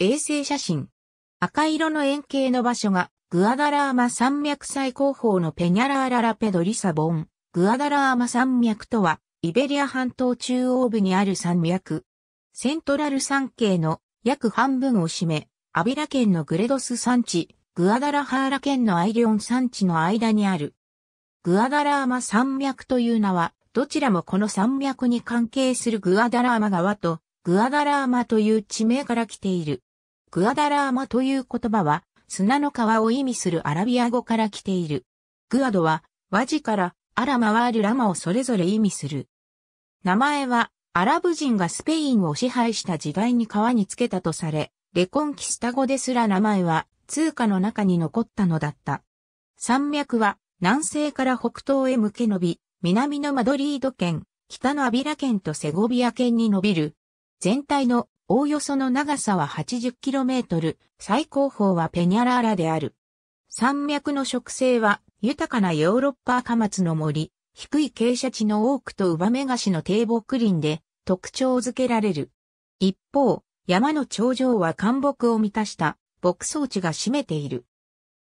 衛星写真。赤色の円形の場所が、グアダラーマ山脈最高峰のペニャラーララペドリサボン。グアダラーマ山脈とは、イベリア半島中央部にある山脈。セントラル山系の約半分を占め、アビラ県のグレドス山地、グアダラハーラ県のアイリオン山地の間にある。グアダラーマ山脈という名は、どちらもこの山脈に関係するグアダラーマ川とグアダラーマという地名から来ている。グアダラーマという言葉は、砂の川を意味するアラビア語から来ている。グアドは、和字から、アラマワールラマをそれぞれ意味する。名前は、アラブ人がスペインを支配した時代に川につけたとされ、レコンキスタ語ですら名前は、通貨の中に残ったのだった。山脈は、南西から北東へ向け伸び、南のマドリード県、北のアビラ県とセゴビア県に伸びる全体のおおよその長さは 80km、最高峰はペニャラーラである。山脈の植生は豊かなヨーロッパ貨物の森、低い傾斜地の多くとウバメガシの低木林で特徴づけられる。一方、山の頂上は干木を満たした牧草地が占めている。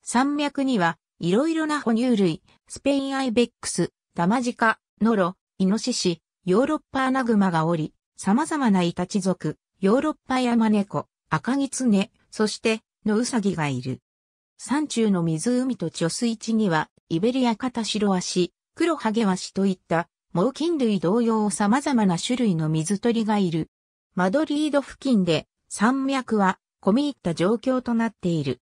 山脈には、いろいろな哺乳類、スペインアイベックス、ダマジカ、ノロ、イノシシ、ヨーロッパアナグマがおり、様々なイタチ族、ヨーロッパ山猫、赤ギツネ、そして、のウサギがいる。山中の湖と貯水池には、イベリアカタシロワシ、黒ハゲワシといった、猛禽類同様様々な種類の水鳥がいる。マドリード付近で、山脈は、込み入った状況となっている。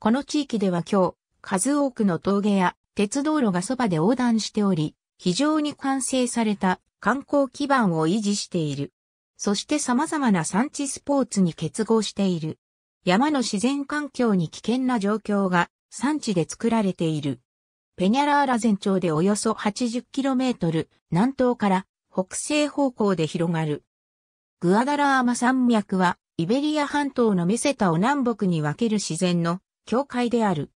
この地域では今日、数多くの峠や鉄道路がそばで横断しており、非常に完成された観光基盤を維持している。そして様々な産地スポーツに結合している。山の自然環境に危険な状況が産地で作られている。ペニャラーラ全長でおよそ 80km 南東から北西方向で広がる。グアダラーマ山脈はイベリア半島のメセタを南北に分ける自然の境界である。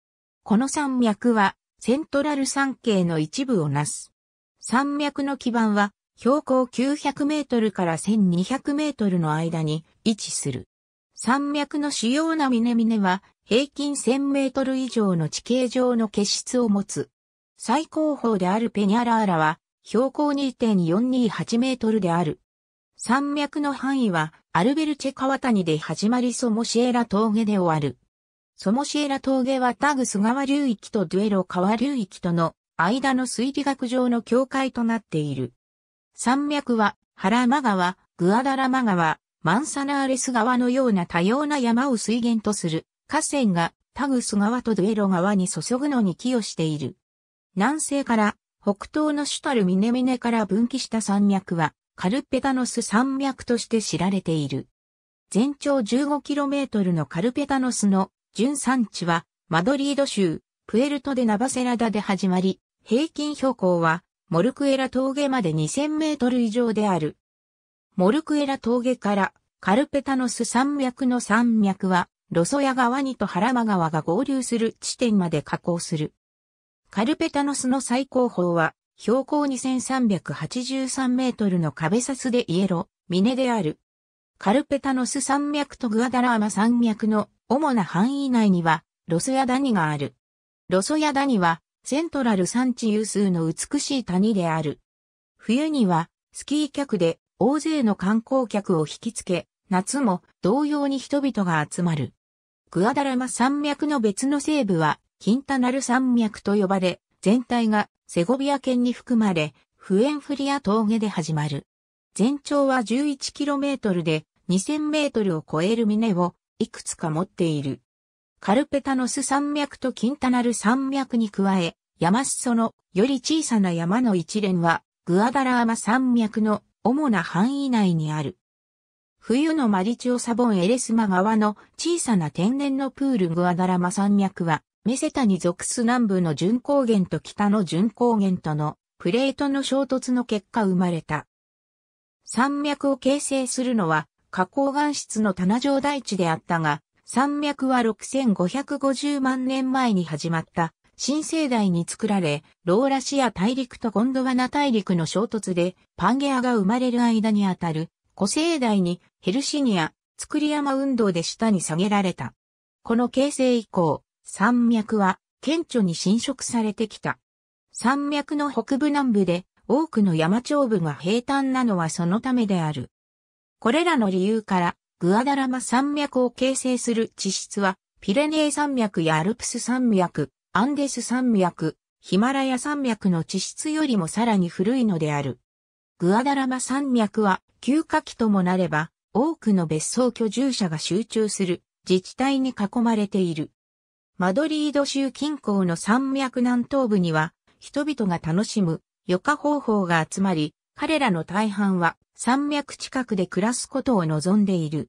この山脈はセントラル山系の一部をなす。山脈の基盤は標高900メートルから1200メートルの間に位置する。山脈の主要な峰々は平均1000メートル以上の地形上の結質を持つ。最高峰であるペニャラーラは標高2.428メートルである。山脈の範囲はアルベルチェ川谷で始まりソモシエラ峠で終わる。ソモシエラ峠はタグス川流域とデュエロ川流域との間の水理学上の境界となっている。山脈は、原間川、グアダラマ川、マンサナーレス川のような多様な山を水源とする河川がタグス川とドゥエロ川に注ぐのに寄与している。南西から北東の主たるミネミネから分岐した山脈はカルペタノス山脈として知られている。全長 15km のカルペタノスの純産地はマドリード州プエルトでナバセラダで始まり、平均標高はモルクエラ峠まで2000メートル以上である。モルクエラ峠からカルペタノス山脈の山脈は、ロソヤ川にとハラマ川が合流する地点まで下降する。カルペタノスの最高峰は、標高2383メートルの壁サスでイエロ、ミネである。カルペタノス山脈とグアダラーマ山脈の主な範囲内には、ロソヤダニがある。ロソヤダニは、セントラル山地有数の美しい谷である。冬にはスキー客で大勢の観光客を引きつけ、夏も同様に人々が集まる。グアダラマ山脈の別の西部は、キンタナル山脈と呼ばれ、全体がセゴビア県に含まれ、フエンフリア峠で始まる。全長は 11km で 2000m を超える峰をいくつか持っている。カルペタノス山脈とキンタナル山脈に加え、山裾のより小さな山の一連は、グアダラーマ山脈の主な範囲内にある。冬のマリチオサボンエレスマ川の小さな天然のプールグアダラマ山脈は、メセタに属す南部の巡高原と北の巡高原とのプレートの衝突の結果生まれた。山脈を形成するのは花崗岩質の棚状大地であったが、山脈は6550万年前に始まった新生代に作られ、ローラシア大陸とゴンドワナ大陸の衝突でパンゲアが生まれる間にあたる古生代にヘルシニア、作り山運動で下に下げられた。この形成以降、山脈は顕著に侵食されてきた。山脈の北部南部で多くの山頂部が平坦なのはそのためである。これらの理由から、グアダラマ山脈を形成する地質は、ピレネー山脈やアルプス山脈、アンデス山脈、ヒマラヤ山脈の地質よりもさらに古いのである。グアダラマ山脈は休暇期ともなれば多くの別荘居住者が集中する自治体に囲まれている。マドリード州近郊の山脈南東部には人々が楽しむ余暇方法が集まり、彼らの大半は山脈近くで暮らすことを望んでいる。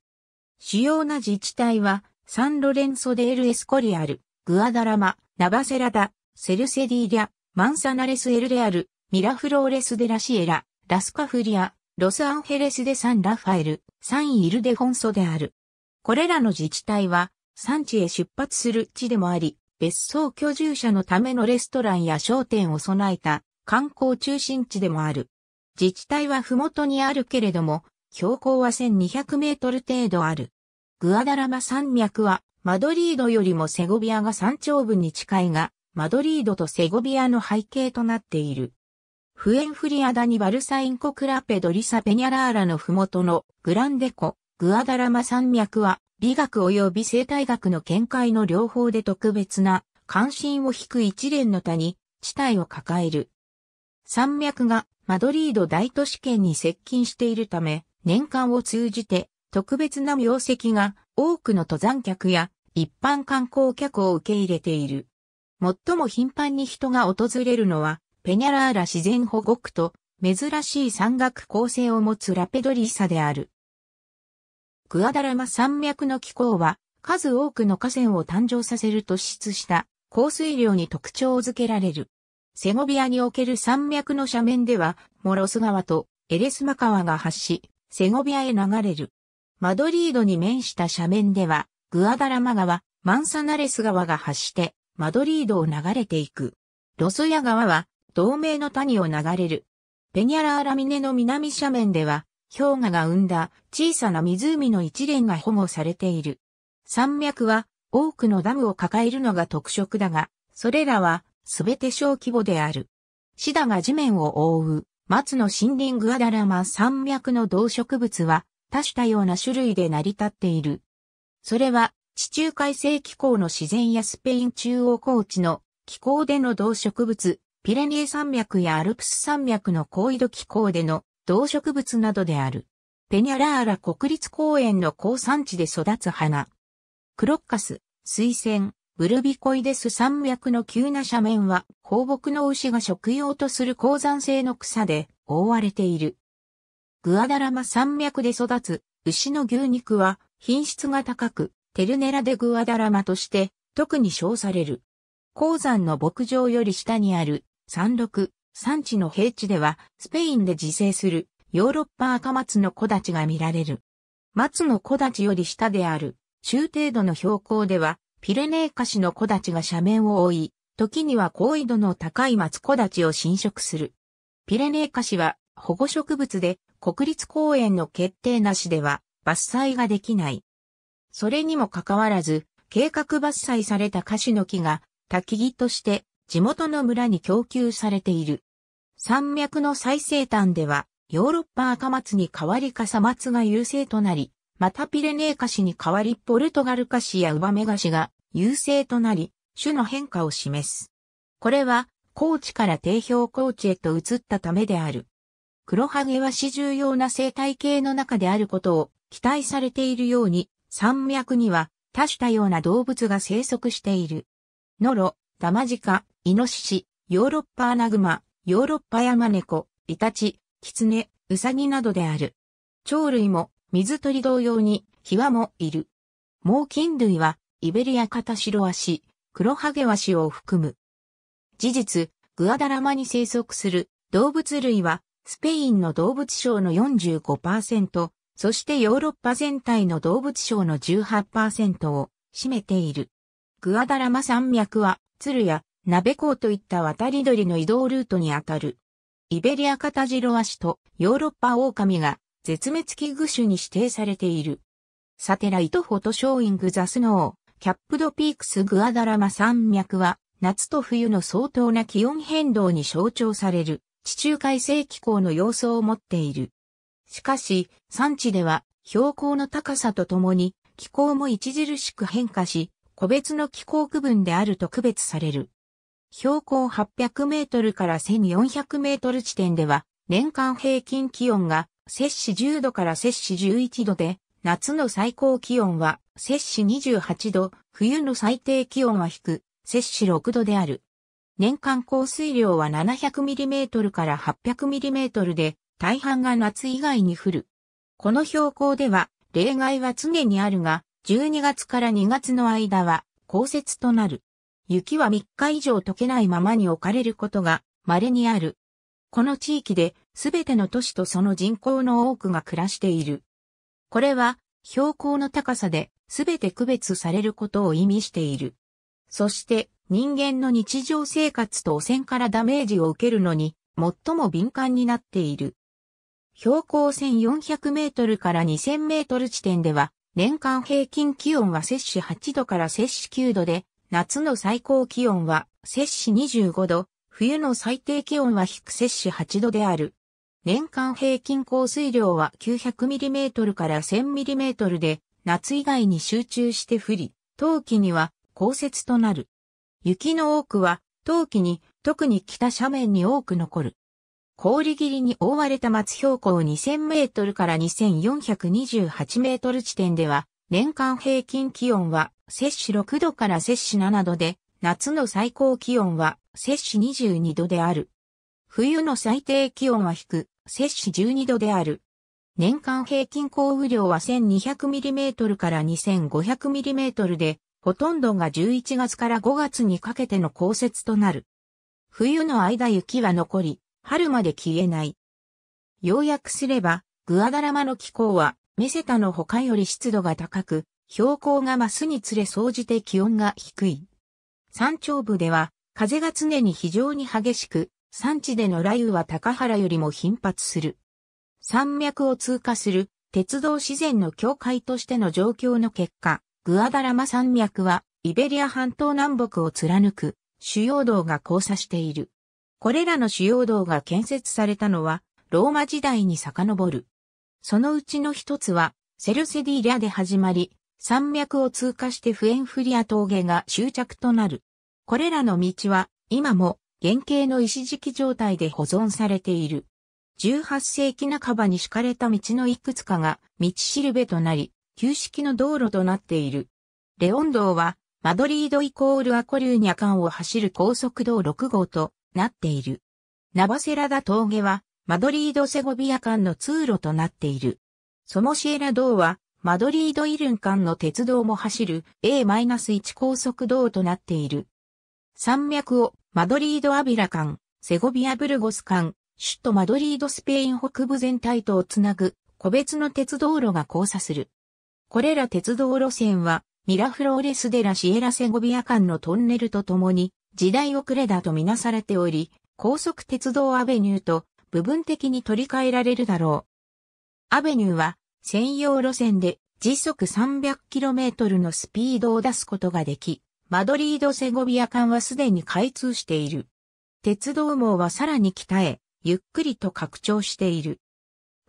主要な自治体はサンロレンソデールエスコリアル、グアダラマ、ナバセラダ、セルセディリャ、マンサナレスエルレアル、ミラフローレスデラシエラ、ラスカフリア、ロスアンヘレスデサン・ラファエル、サン・イルデフォンソである。これらの自治体は、産地へ出発する地でもあり、別荘居住者のためのレストランや商店を備えた観光中心地でもある。自治体は麓にあるけれども、標高は1200メートル程度ある。グアダラマ山脈はマドリードよりもセゴビアが山頂部に近いが、マドリードとセゴビアの背景となっている。フエンフリアダニバルサインコクラペドリサペニャラーラのふもとのグランデコ、グアダラマ山脈は美学及び生態学の見解の両方で特別な関心を引く一連の谷、地帯を抱える。山脈がマドリード大都市圏に接近しているため、年間を通じて特別な名跡が多くの登山客や一般観光客を受け入れている。最も頻繁に人が訪れるのは、ペニャラーラ自然保護区と珍しい山岳構成を持つラペドリーサである。グアダラマ山脈の気候は、数多くの河川を誕生させる突出した降水量に特徴づけられる。セゴビアにおける山脈の斜面では、モロス川とエレスマ川が発し、セゴビアへ流れる。マドリードに面した斜面では、グアダラマ川、マンサナレス川が発して、マドリードを流れていく。ロソヤ川は、同盟の谷を流れる。ペニャラーラミネの南斜面では、氷河が生んだ小さな湖の一連が保護されている。山脈は多くのダムを抱えるのが特色だが、それらはすべて小規模である。シダが地面を覆う松の森林グアダラマ山脈の動植物は多種多様な種類で成り立っている。それは、地中海性気候の自然やスペイン中央高地の気候での動植物、ピレニー山脈やアルプス山脈の高緯度気候での動植物などである。ペニャラーラ国立公園の高山地で育つ花。クロッカス、水仙、ブルビコイデス山脈の急な斜面は放牧の牛が食用とする高山性の草で覆われている。グアダラマ山脈で育つ牛の牛肉は品質が高く、テルネラでグアダラマとして特に称される。鉱山の牧場より下にある山麓、山地の平地ではスペインで自生するヨーロッパ赤松の木立が見られる。松の木立より下である中程度の標高ではピレネーカシの木立が斜面を覆い、時には高緯度の高い松木立を侵食する。ピレネーカシは保護植物で国立公園の決定なしでは伐採ができない。それにもかかわらず、計画伐採されたカシの木が、焚き木として地元の村に供給されている。山脈の最西端では、ヨーロッパ赤松に代わり笠松が優勢となり、またピレネーカ子に代わりポルトガルカ子やウバメ菓子が優勢となり、種の変化を示す。これは、高地から定評高地へと移ったためである。黒ハゲは市重要な生態系の中であることを期待されているように、山脈には多種多様な動物が生息している。ノロ、ダマジカ、イノシシ、ヨーロッパアナグマ、ヨーロッパヤマネコ、イタチ、キツネ、ウサギなどである。鳥類も水鳥同様にヒワもいる。猛禽類はイベリアカタシロワシ、クロハゲワシを含む。事実、グアダラマに生息する動物類はスペインの動物賞の45%、そしてヨーロッパ全体の動物賞の18%を占めている。グアダラマ山脈は、鶴や、鍋ウといった渡り鳥の移動ルートにあたる。イベリアカタジロアシとヨーロッパオオカミが絶滅危惧種に指定されている。サテライトフォトショーイングザスノー、キャップドピークスグアダラマ山脈は夏と冬の相当な気温変動に象徴される。地中海性気候の様相を持っている。しかし、産地では標高の高さとともに気候も著しく変化し、個別の気候区分であると区別される。標高800メートルから1400メートル地点では、年間平均気温が摂氏10度から摂氏11度で、夏の最高気温は摂氏28度、冬の最低気温は低、摂氏6度である。年間降水量は 700mm から 800mm で、大半が夏以外に降る。この標高では、例外は常にあるが、12月から2月の間は、降雪となる。雪は3日以上溶けないままに置かれることが稀にある。この地域で全ての都市とその人口の多くが暮らしている。これは標高の高さで全て区別されることを意味している。そして人間の日常生活と汚染からダメージを受けるのに最も敏感になっている。標高1400メートルから2000メートル地点では年間平均気温は摂氏8度から摂氏9度で、夏の最高気温は摂氏25度、冬の最低気温は低摂氏8度である。年間平均降水量は 900mm から 1000mm で、夏以外に集中して降り、冬季には降雪となる。雪の多くは、冬季に、特に北斜面に多く残る。氷切りに覆われた松標高2000メートルから2428メートル地点では、年間平均気温は、摂氏6度から摂氏7度で、夏の最高気温は、摂氏22度である。冬の最低気温は低、摂氏12度である。年間平均降雨量は1 2 0 0トルから2 5 0 0トルで、ほとんどが11月から5月にかけての降雪となる。冬の間雪は残り、春まで消えない。要約すれば、グアダラマの気候は、メセタの他より湿度が高く、標高が増すにつれ総じて気温が低い。山頂部では、風が常に非常に激しく、山地での雷雨は高原よりも頻発する。山脈を通過する鉄道自然の境界としての状況の結果、グアダラマ山脈は、イベリア半島南北を貫く、主要道が交差している。これらの主要道が建設されたのは、ローマ時代に遡る。そのうちの一つは、セルセディリアで始まり、山脈を通過してフエンフリア峠が終着となる。これらの道は、今も、原型の石敷状態で保存されている。18世紀半ばに敷かれた道のいくつかが、道しるべとなり、旧式の道路となっている。レオン道は、マドリードイコールアコリューニャ間を走る高速道6号となっている。ナバセラダ峠は、マドリードセゴビア間の通路となっている。ソモシエラ道は、マドリードイルン間の鉄道も走る A-1 高速道となっている。山脈をマドリードアビラ間、セゴビアブルゴス間、首都マドリードスペイン北部全体とをつなぐ個別の鉄道路が交差する。これら鉄道路線は、ミラフローレス・デラ・シエラ・セゴビア間のトンネルとともに、時代遅れだとみなされており、高速鉄道アベニューと部分的に取り替えられるだろう。アベニューは専用路線で時速 300km のスピードを出すことができ、マドリード・セゴビア間はすでに開通している。鉄道網はさらに北へ、ゆっくりと拡張している。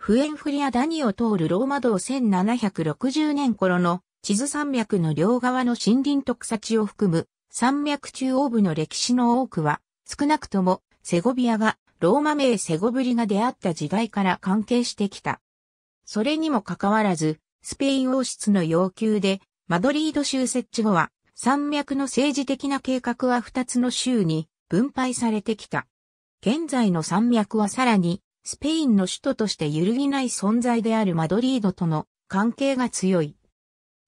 フエンフリアダニを通るローマ道1760年頃の地図山脈の両側の森林と草地を含む山脈中央部の歴史の多くは少なくともセゴビアがローマ名セゴブリが出会った時代から関係してきた。それにもかかわらずスペイン王室の要求でマドリード州設置後は山脈の政治的な計画は2つの州に分配されてきた。現在の山脈はさらにスペインの首都として揺るぎない存在であるマドリードとの関係が強い。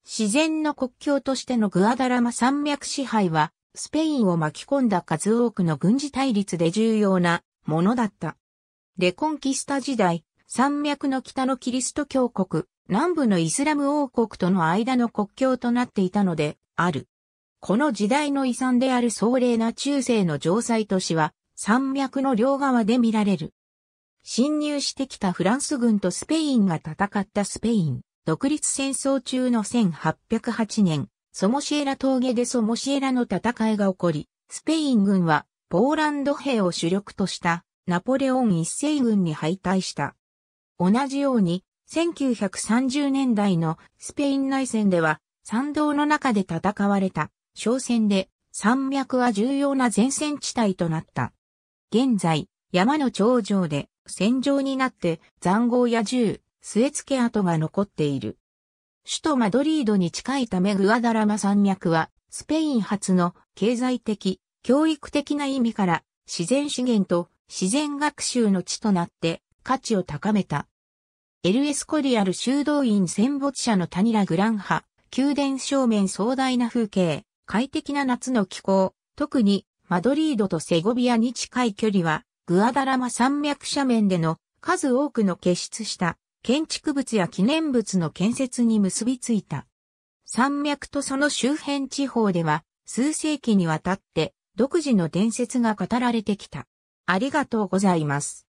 自然の国境としてのグアダラマ山脈支配は、スペインを巻き込んだ数多くの軍事対立で重要なものだった。レコンキスタ時代、山脈の北のキリスト教国、南部のイスラム王国との間の国境となっていたので、ある。この時代の遺産である壮麗な中世の城塞都市は、山脈の両側で見られる。侵入してきたフランス軍とスペインが戦ったスペイン、独立戦争中の1808年、ソモシエラ峠でソモシエラの戦いが起こり、スペイン軍はポーランド兵を主力としたナポレオン一世軍に敗退した。同じように、1930年代のスペイン内戦では、参道の中で戦われた、商戦で、山脈は重要な前線地帯となった。現在、山の頂上で戦場になって残壕や銃、据え付け跡が残っている。首都マドリードに近いためグアダラマ山脈はスペイン発の経済的、教育的な意味から自然資源と自然学習の地となって価値を高めた。エルエスコリアル修道院戦没者の谷ラグランハ、宮殿正面壮大な風景、快適な夏の気候、特にマドリードとセゴビアに近い距離はグアダラマ山脈斜面での数多くの結出した建築物や記念物の建設に結びついた。山脈とその周辺地方では数世紀にわたって独自の伝説が語られてきた。ありがとうございます。